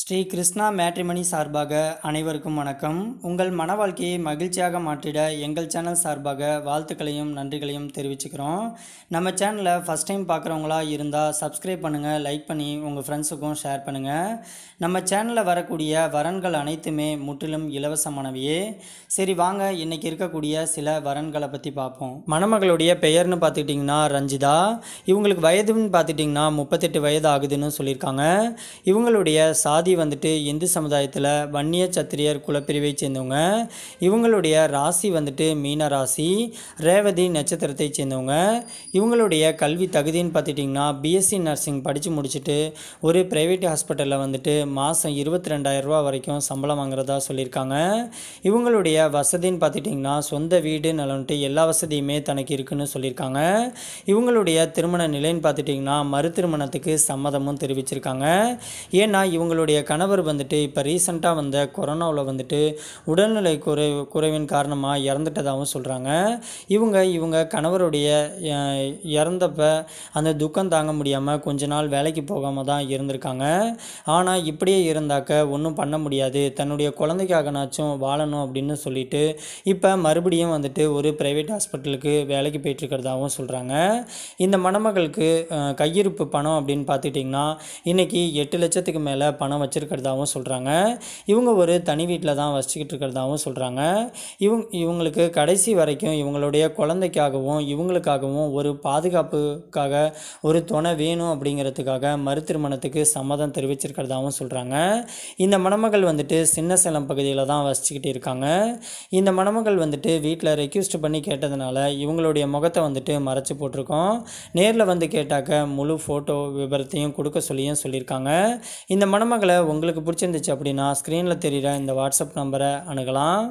Sri Krishna matrimony சார்பாக அனைவருக்கும் வணக்கம் உங்கள் மன வாழ்க்கையை மகிழ்ச்சியாக மாற்றிட எங்கள் சேனல் சார்பாக வாழ்த்துக்களையும் நன்றிகளையும் தெரிவிச்சுக்கிறோம் நம்ம சேனலில் ஃபஸ்ட் டைம் பார்க்குறவங்களா இருந்தால் சப்ஸ்கிரைப் பண்ணுங்கள் லைக் பண்ணி உங்கள் ஃப்ரெண்ட்ஸுக்கும் ஷேர் பண்ணுங்கள் நம்ம சேனலில் வரக்கூடிய வரன்கள் அனைத்துமே முற்றிலும் இலவசமானவையே சரி வாங்க இன்றைக்கி இருக்கக்கூடிய சில வரன்களை பற்றி பார்ப்போம் மணமகளுடைய பெயர்னு பார்த்துக்கிட்டிங்கன்னா ரஞ்சிதா இவங்களுக்கு வயதுன்னு பார்த்துட்டிங்கன்னா முப்பத்தெட்டு வயது ஆகுதுன்னு சொல்லியிருக்காங்க இவங்களுடைய சாதி ஜாதி வந்துட்டு இந்து சமுதாயத்தில் வன்னிய சத்திரியர் குலப்பிரிவை சேர்ந்தவங்க இவங்களுடைய ராசி வந்துட்டு மீன ராசி ரேவதி நட்சத்திரத்தை சேர்ந்தவங்க இவங்களுடைய கல்வி தகுதின்னு பார்த்துட்டிங்கன்னா பிஎஸ்சி நர்சிங் படித்து முடிச்சுட்டு ஒரு ப்ரைவேட் ஹாஸ்பிட்டலில் வந்துட்டு மாதம் இருபத்தி ரெண்டாயிரரூபா வரைக்கும் சம்பளம் வாங்குறதா சொல்லியிருக்காங்க இவங்களுடைய வசதின்னு பார்த்துட்டிங்கன்னா சொந்த வீடு நலன்ட்டு எல்லா வசதியுமே தனக்கு இருக்குன்னு சொல்லியிருக்காங்க இவங்களுடைய திருமண நிலைன்னு பார்த்துட்டிங்கன்னா மறு திருமணத்துக்கு சம்மதமும் தெரிவிச்சிருக்காங்க ஏன்னா இவங்களுடைய கணவர் வந்துட்டு இப்போ ரீசண்டாக வந்த கொரோனாவில் வந்துட்டு உடல்நிலை குறை குறைவின் காரணமாக இறந்துட்டதாகவும் சொல்கிறாங்க இவங்க இவங்க கணவருடைய இறந்தப்ப அந்த துக்கம் தாங்க முடியாமல் கொஞ்ச நாள் வேலைக்கு போகாமல் தான் இருந்திருக்காங்க ஆனால் இப்படியே இருந்தாக்க ஒன்றும் பண்ண முடியாது தன்னுடைய குழந்தைக்காகனாச்சும் வாழணும் அப்படின்னு சொல்லிட்டு இப்போ மறுபடியும் வந்துட்டு ஒரு ப்ரைவேட் ஹாஸ்பிட்டலுக்கு வேலைக்கு போயிட்டுருக்கிறதாகவும் சொல்கிறாங்க இந்த மணமகளுக்கு கையிருப்பு பணம் அப்படின்னு பார்த்துட்டிங்கன்னா இன்றைக்கி எட்டு லட்சத்துக்கு மேலே பணம் வச்சுருக்கிறதாகவும் சொல்கிறாங்க இவங்க ஒரு தனி வீட்டில் தான் வச்சுக்கிட்டு இருக்கிறதாகவும் சொல்கிறாங்க இவங் இவங்களுக்கு கடைசி வரைக்கும் இவங்களுடைய குழந்தைக்காகவும் இவங்களுக்காகவும் ஒரு பாதுகாப்புக்காக ஒரு துணை வேணும் அப்படிங்கிறதுக்காக மறு திருமணத்துக்கு சம்மதம் தெரிவிச்சிருக்கிறதாகவும் சொல்கிறாங்க இந்த மணமகள் வந்துட்டு சின்ன சேலம் பகுதியில் தான் வசிச்சுக்கிட்டு இருக்காங்க இந்த மணமகள் வந்துட்டு வீட்டில் ரெக்யூஸ்ட் பண்ணி கேட்டதுனால இவங்களுடைய முகத்தை வந்துட்டு மறைச்சி போட்டிருக்கோம் நேரில் வந்து கேட்டாக்க முழு ஃபோட்டோ விவரத்தையும் கொடுக்க சொல்லியும் சொல்லியிருக்காங்க இந்த மணமகளை உங்களுக்கு பிடிச்சிருந்துச்சு அப்படின்னா ஸ்க்ரீனில் தெரிகிற இந்த வாட்ஸ்அப் நம்பரை அணுகலாம்